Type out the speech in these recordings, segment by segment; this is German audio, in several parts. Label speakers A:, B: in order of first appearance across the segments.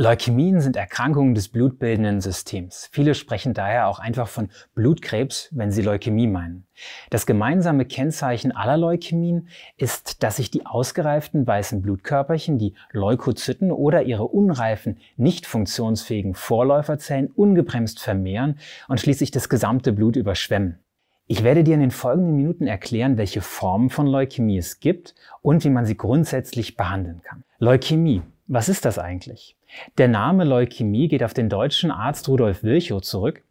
A: Leukämien sind Erkrankungen des blutbildenden Systems. Viele sprechen daher auch einfach von Blutkrebs, wenn sie Leukämie meinen. Das gemeinsame Kennzeichen aller Leukämien ist, dass sich die ausgereiften weißen Blutkörperchen, die Leukozyten oder ihre unreifen, nicht funktionsfähigen Vorläuferzellen ungebremst vermehren und schließlich das gesamte Blut überschwemmen. Ich werde dir in den folgenden Minuten erklären, welche Formen von Leukämie es gibt und wie man sie grundsätzlich behandeln kann. Leukämie was ist das eigentlich? Der Name Leukämie geht auf den deutschen Arzt Rudolf Virchow zurück.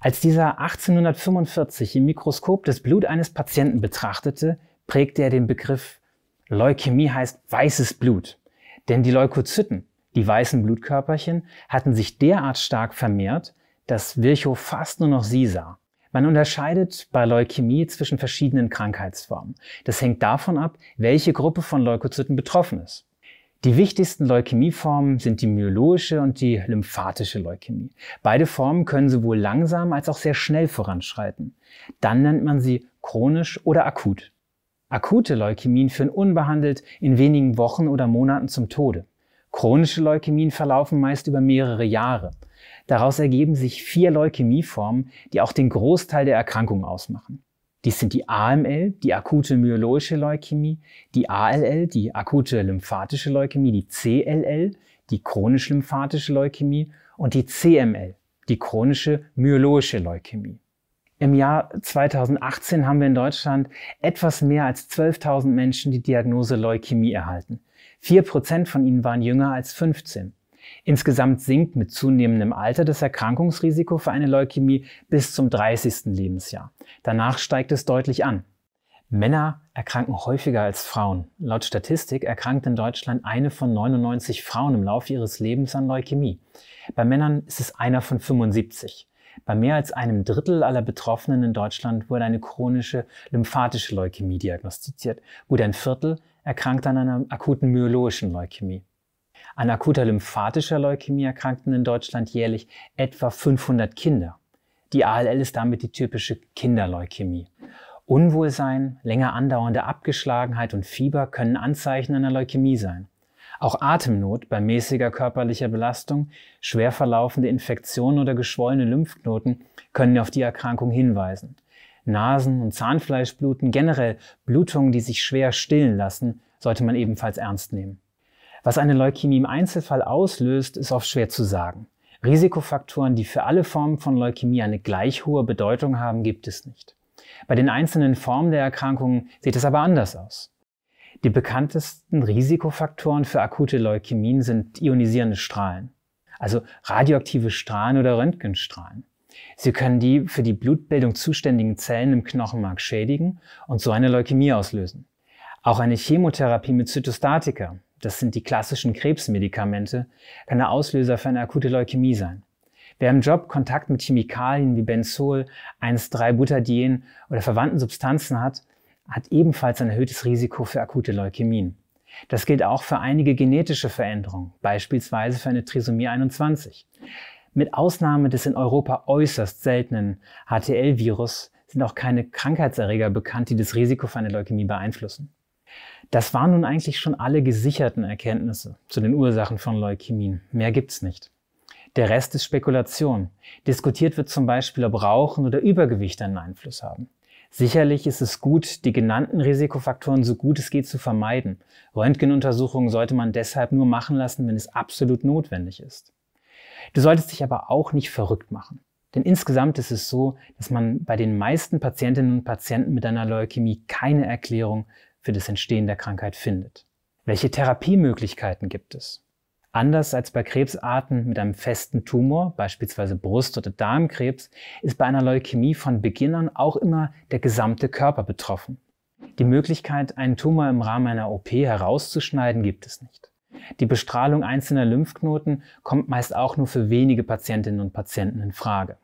A: Als dieser 1845 im Mikroskop das Blut eines Patienten betrachtete, prägte er den Begriff Leukämie heißt weißes Blut. Denn die Leukozyten, die weißen Blutkörperchen, hatten sich derart stark vermehrt, dass Virchow fast nur noch sie sah. Man unterscheidet bei Leukämie zwischen verschiedenen Krankheitsformen. Das hängt davon ab, welche Gruppe von Leukozyten betroffen ist. Die wichtigsten Leukämieformen sind die myeloische und die lymphatische Leukämie. Beide Formen können sowohl langsam als auch sehr schnell voranschreiten. Dann nennt man sie chronisch oder akut. Akute Leukämien führen unbehandelt in wenigen Wochen oder Monaten zum Tode. Chronische Leukämien verlaufen meist über mehrere Jahre. Daraus ergeben sich vier Leukämieformen, die auch den Großteil der Erkrankung ausmachen. Dies sind die AML, die akute myeloische Leukämie, die ALL, die akute lymphatische Leukämie, die CLL, die chronisch lymphatische Leukämie und die CML, die chronische myeloische Leukämie. Im Jahr 2018 haben wir in Deutschland etwas mehr als 12.000 Menschen die Diagnose Leukämie erhalten. Vier Prozent von ihnen waren jünger als 15. Insgesamt sinkt mit zunehmendem Alter das Erkrankungsrisiko für eine Leukämie bis zum 30. Lebensjahr. Danach steigt es deutlich an. Männer erkranken häufiger als Frauen. Laut Statistik erkrankt in Deutschland eine von 99 Frauen im Laufe ihres Lebens an Leukämie. Bei Männern ist es einer von 75. Bei mehr als einem Drittel aller Betroffenen in Deutschland wurde eine chronische lymphatische Leukämie diagnostiziert. Gut ein Viertel erkrankt an einer akuten myeloischen Leukämie. An akuter lymphatischer Leukämie erkrankten in Deutschland jährlich etwa 500 Kinder. Die ALL ist damit die typische Kinderleukämie. Unwohlsein, länger andauernde Abgeschlagenheit und Fieber können Anzeichen einer Leukämie sein. Auch Atemnot bei mäßiger körperlicher Belastung, schwer verlaufende Infektionen oder geschwollene Lymphknoten können auf die Erkrankung hinweisen. Nasen- und Zahnfleischbluten, generell Blutungen, die sich schwer stillen lassen, sollte man ebenfalls ernst nehmen. Was eine Leukämie im Einzelfall auslöst, ist oft schwer zu sagen. Risikofaktoren, die für alle Formen von Leukämie eine gleich hohe Bedeutung haben, gibt es nicht. Bei den einzelnen Formen der Erkrankungen sieht es aber anders aus. Die bekanntesten Risikofaktoren für akute Leukämien sind ionisierende Strahlen, also radioaktive Strahlen oder Röntgenstrahlen. Sie können die für die Blutbildung zuständigen Zellen im Knochenmark schädigen und so eine Leukämie auslösen. Auch eine Chemotherapie mit Zytostatika, das sind die klassischen Krebsmedikamente, kann der Auslöser für eine akute Leukämie sein. Wer im Job Kontakt mit Chemikalien wie Benzol, 1,3-Butadien oder verwandten Substanzen hat, hat ebenfalls ein erhöhtes Risiko für akute Leukämien. Das gilt auch für einige genetische Veränderungen, beispielsweise für eine Trisomie 21. Mit Ausnahme des in Europa äußerst seltenen HTL-Virus sind auch keine Krankheitserreger bekannt, die das Risiko für eine Leukämie beeinflussen. Das waren nun eigentlich schon alle gesicherten Erkenntnisse zu den Ursachen von Leukämien. Mehr gibt's nicht. Der Rest ist Spekulation. Diskutiert wird zum Beispiel, ob Rauchen oder Übergewicht einen Einfluss haben. Sicherlich ist es gut, die genannten Risikofaktoren so gut es geht zu vermeiden. Röntgenuntersuchungen sollte man deshalb nur machen lassen, wenn es absolut notwendig ist. Du solltest dich aber auch nicht verrückt machen. Denn insgesamt ist es so, dass man bei den meisten Patientinnen und Patienten mit einer Leukämie keine Erklärung für das Entstehen der Krankheit findet. Welche Therapiemöglichkeiten gibt es? Anders als bei Krebsarten mit einem festen Tumor, beispielsweise Brust- oder Darmkrebs, ist bei einer Leukämie von Beginn an auch immer der gesamte Körper betroffen. Die Möglichkeit, einen Tumor im Rahmen einer OP herauszuschneiden, gibt es nicht. Die Bestrahlung einzelner Lymphknoten kommt meist auch nur für wenige Patientinnen und Patienten in Frage.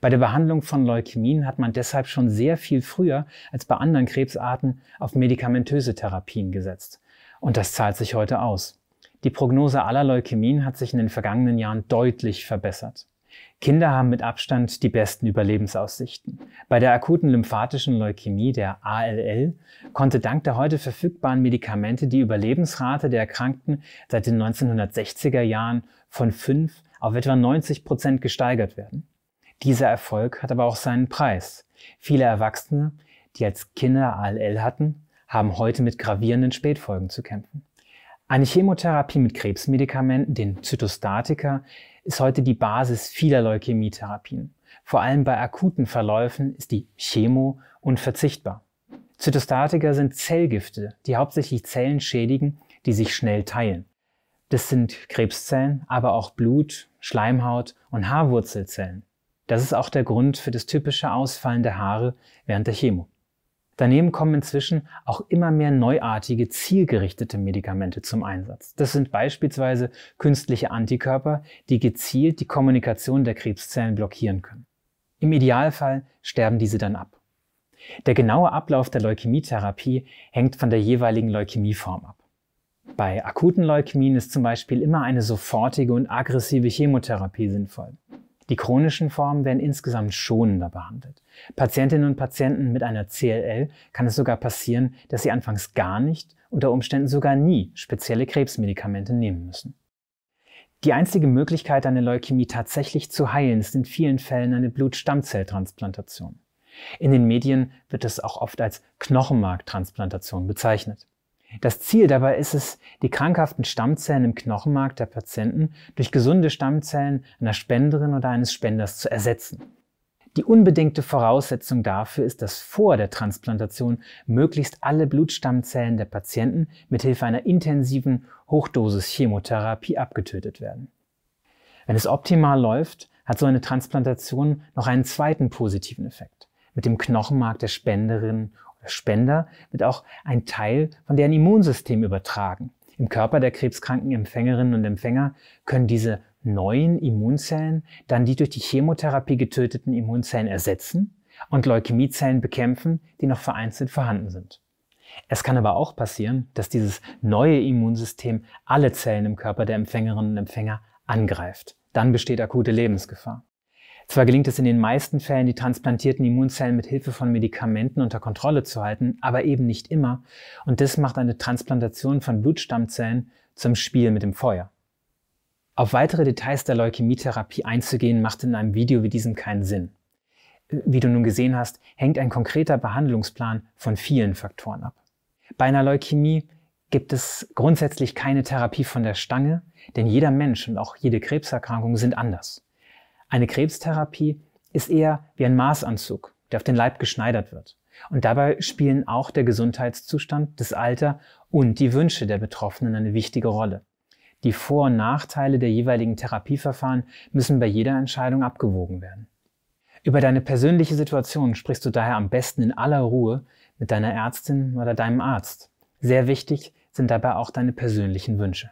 A: Bei der Behandlung von Leukämien hat man deshalb schon sehr viel früher als bei anderen Krebsarten auf medikamentöse Therapien gesetzt. Und das zahlt sich heute aus. Die Prognose aller Leukämien hat sich in den vergangenen Jahren deutlich verbessert. Kinder haben mit Abstand die besten Überlebensaussichten. Bei der akuten lymphatischen Leukämie, der ALL, konnte dank der heute verfügbaren Medikamente die Überlebensrate der Erkrankten seit den 1960er Jahren von 5 auf etwa 90 Prozent gesteigert werden. Dieser Erfolg hat aber auch seinen Preis. Viele Erwachsene, die als Kinder ALL hatten, haben heute mit gravierenden Spätfolgen zu kämpfen. Eine Chemotherapie mit Krebsmedikamenten, den Zytostatika, ist heute die Basis vieler Leukämietherapien. Vor allem bei akuten Verläufen ist die Chemo unverzichtbar. Zytostatika sind Zellgifte, die hauptsächlich Zellen schädigen, die sich schnell teilen. Das sind Krebszellen, aber auch Blut, Schleimhaut und Haarwurzelzellen. Das ist auch der Grund für das typische Ausfallen der Haare während der Chemo. Daneben kommen inzwischen auch immer mehr neuartige, zielgerichtete Medikamente zum Einsatz. Das sind beispielsweise künstliche Antikörper, die gezielt die Kommunikation der Krebszellen blockieren können. Im Idealfall sterben diese dann ab. Der genaue Ablauf der Leukämietherapie hängt von der jeweiligen Leukämieform ab. Bei akuten Leukämien ist zum Beispiel immer eine sofortige und aggressive Chemotherapie sinnvoll. Die chronischen Formen werden insgesamt schonender behandelt. Patientinnen und Patienten mit einer CLL kann es sogar passieren, dass sie anfangs gar nicht, unter Umständen sogar nie spezielle Krebsmedikamente nehmen müssen. Die einzige Möglichkeit, eine Leukämie tatsächlich zu heilen, ist in vielen Fällen eine Blutstammzelltransplantation. In den Medien wird es auch oft als Knochenmarktransplantation bezeichnet. Das Ziel dabei ist es, die krankhaften Stammzellen im Knochenmark der Patienten durch gesunde Stammzellen einer Spenderin oder eines Spenders zu ersetzen. Die unbedingte Voraussetzung dafür ist, dass vor der Transplantation möglichst alle Blutstammzellen der Patienten mithilfe einer intensiven Hochdosis Chemotherapie abgetötet werden. Wenn es optimal läuft, hat so eine Transplantation noch einen zweiten positiven Effekt. Mit dem Knochenmark der Spenderin Spender wird auch ein Teil von deren Immunsystem übertragen. Im Körper der krebskranken Empfängerinnen und Empfänger können diese neuen Immunzellen dann die durch die Chemotherapie getöteten Immunzellen ersetzen und Leukämiezellen bekämpfen, die noch vereinzelt vorhanden sind. Es kann aber auch passieren, dass dieses neue Immunsystem alle Zellen im Körper der Empfängerinnen und Empfänger angreift. Dann besteht akute Lebensgefahr. Zwar gelingt es in den meisten Fällen, die transplantierten Immunzellen mit Hilfe von Medikamenten unter Kontrolle zu halten, aber eben nicht immer. Und das macht eine Transplantation von Blutstammzellen zum Spiel mit dem Feuer. Auf weitere Details der Leukämietherapie einzugehen, macht in einem Video wie diesem keinen Sinn. Wie du nun gesehen hast, hängt ein konkreter Behandlungsplan von vielen Faktoren ab. Bei einer Leukämie gibt es grundsätzlich keine Therapie von der Stange, denn jeder Mensch und auch jede Krebserkrankung sind anders. Eine Krebstherapie ist eher wie ein Maßanzug, der auf den Leib geschneidert wird. Und dabei spielen auch der Gesundheitszustand, das Alter und die Wünsche der Betroffenen eine wichtige Rolle. Die Vor- und Nachteile der jeweiligen Therapieverfahren müssen bei jeder Entscheidung abgewogen werden. Über deine persönliche Situation sprichst du daher am besten in aller Ruhe mit deiner Ärztin oder deinem Arzt. Sehr wichtig sind dabei auch deine persönlichen Wünsche.